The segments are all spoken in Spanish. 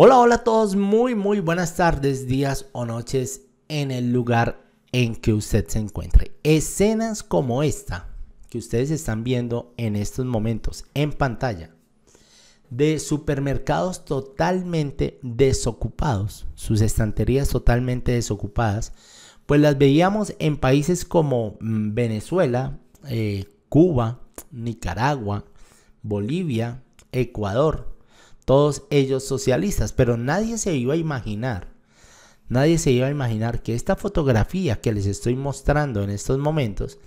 Hola, hola a todos, muy, muy buenas tardes, días o noches en el lugar en que usted se encuentre. Escenas como esta que ustedes están viendo en estos momentos en pantalla de supermercados totalmente desocupados, sus estanterías totalmente desocupadas, pues las veíamos en países como mm, Venezuela, eh, Cuba, Nicaragua, Bolivia, Ecuador, todos ellos socialistas, pero nadie se iba a imaginar, nadie se iba a imaginar que esta fotografía que les estoy mostrando en estos momentos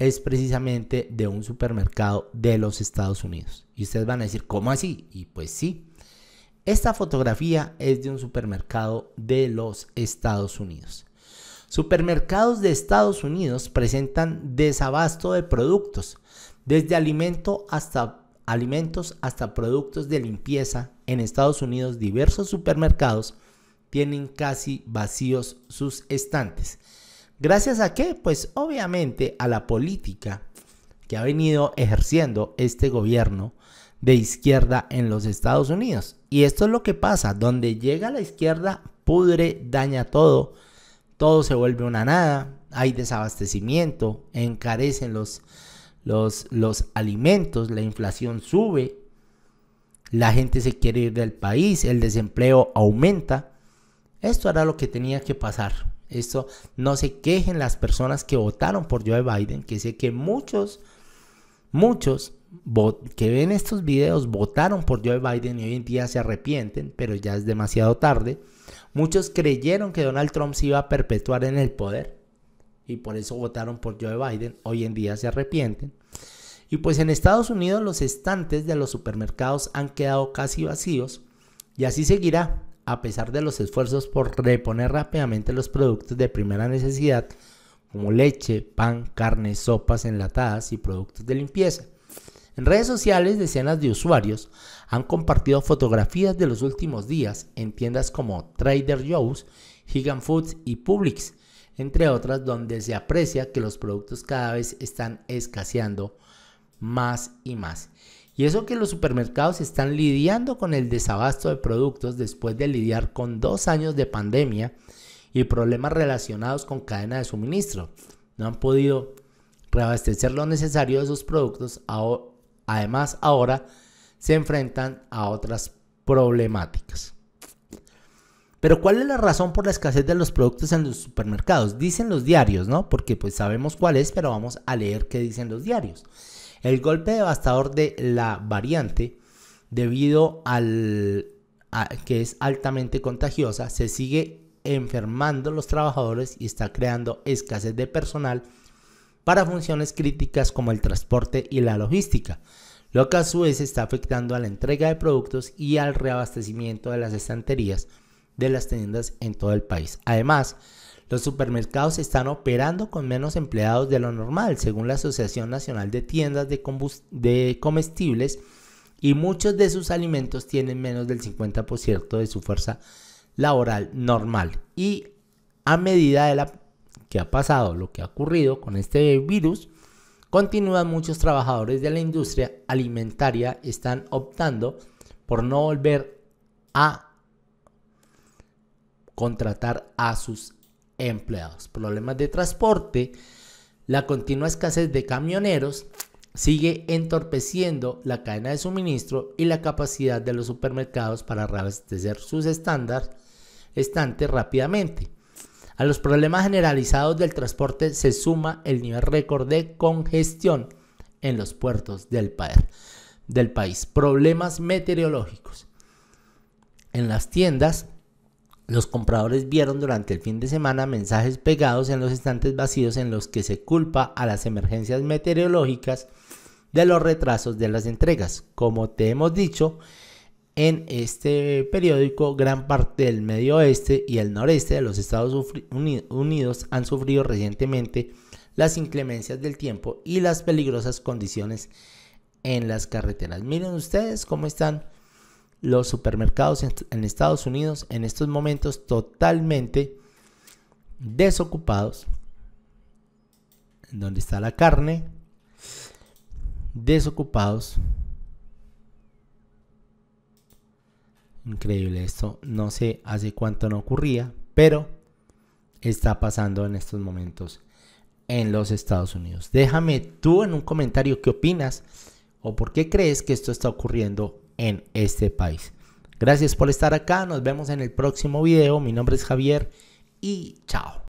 es precisamente de un supermercado de los Estados Unidos. Y ustedes van a decir, ¿cómo así? Y pues sí, esta fotografía es de un supermercado de los Estados Unidos. Supermercados de Estados Unidos presentan desabasto de productos, desde alimento hasta alimentos hasta productos de limpieza, en Estados Unidos diversos supermercados tienen casi vacíos sus estantes. ¿Gracias a qué? Pues obviamente a la política que ha venido ejerciendo este gobierno de izquierda en los Estados Unidos. Y esto es lo que pasa, donde llega la izquierda pudre, daña todo, todo se vuelve una nada, hay desabastecimiento, encarecen los los, alimentos, la inflación sube, la gente se quiere ir del país, el desempleo aumenta. Esto era lo que tenía que pasar. Esto no se quejen las personas que votaron por Joe Biden, que sé que muchos, muchos que ven estos videos votaron por Joe Biden y hoy en día se arrepienten, pero ya es demasiado tarde. Muchos creyeron que Donald Trump se iba a perpetuar en el poder y por eso votaron por Joe Biden, hoy en día se arrepienten. Y pues en Estados Unidos los estantes de los supermercados han quedado casi vacíos y así seguirá, a pesar de los esfuerzos por reponer rápidamente los productos de primera necesidad como leche, pan, carne, sopas enlatadas y productos de limpieza. En redes sociales, decenas de usuarios han compartido fotografías de los últimos días en tiendas como Trader Joe's, Higan Foods y Publix, entre otras donde se aprecia que los productos cada vez están escaseando más y más. Y eso que los supermercados están lidiando con el desabasto de productos después de lidiar con dos años de pandemia y problemas relacionados con cadena de suministro. No han podido reabastecer lo necesario de sus productos. Además, ahora se enfrentan a otras problemáticas. Pero ¿cuál es la razón por la escasez de los productos en los supermercados? Dicen los diarios, ¿no? Porque pues sabemos cuál es, pero vamos a leer qué dicen los diarios. El golpe devastador de la variante, debido al a, que es altamente contagiosa, se sigue enfermando los trabajadores y está creando escasez de personal para funciones críticas como el transporte y la logística, lo que a su vez está afectando a la entrega de productos y al reabastecimiento de las estanterías de las tiendas en todo el país. Además, los supermercados están operando con menos empleados de lo normal, según la Asociación Nacional de Tiendas de, Comestibles, y muchos de sus alimentos tienen menos del 50% de su fuerza laboral normal. Y a medida de la que ha pasado, lo que ha ocurrido con este virus, continúan muchos trabajadores de la industria alimentaria están optando por no volver a contratar a sus empleados. Problemas de transporte, la continua escasez de camioneros sigue entorpeciendo la cadena de suministro y la capacidad de los supermercados para reabastecer sus estándares estantes rápidamente. A los problemas generalizados del transporte se suma el nivel récord de congestión en los puertos del país. Problemas meteorológicos. En las tiendas los compradores vieron durante el fin de semana mensajes pegados en los estantes vacíos en los que se culpa a las emergencias meteorológicas de los retrasos de las entregas. Como te hemos dicho, en este periódico gran parte del medio oeste y el noreste de los Estados Unidos han sufrido recientemente las inclemencias del tiempo y las peligrosas condiciones en las carreteras. Miren ustedes cómo están los supermercados en Estados Unidos en estos momentos totalmente desocupados. Donde está la carne. Desocupados. Increíble esto. No sé hace cuánto no ocurría, pero está pasando en estos momentos en los Estados Unidos. Déjame tú en un comentario qué opinas o por qué crees que esto está ocurriendo en este país. Gracias por estar acá, nos vemos en el próximo video. Mi nombre es Javier y chao.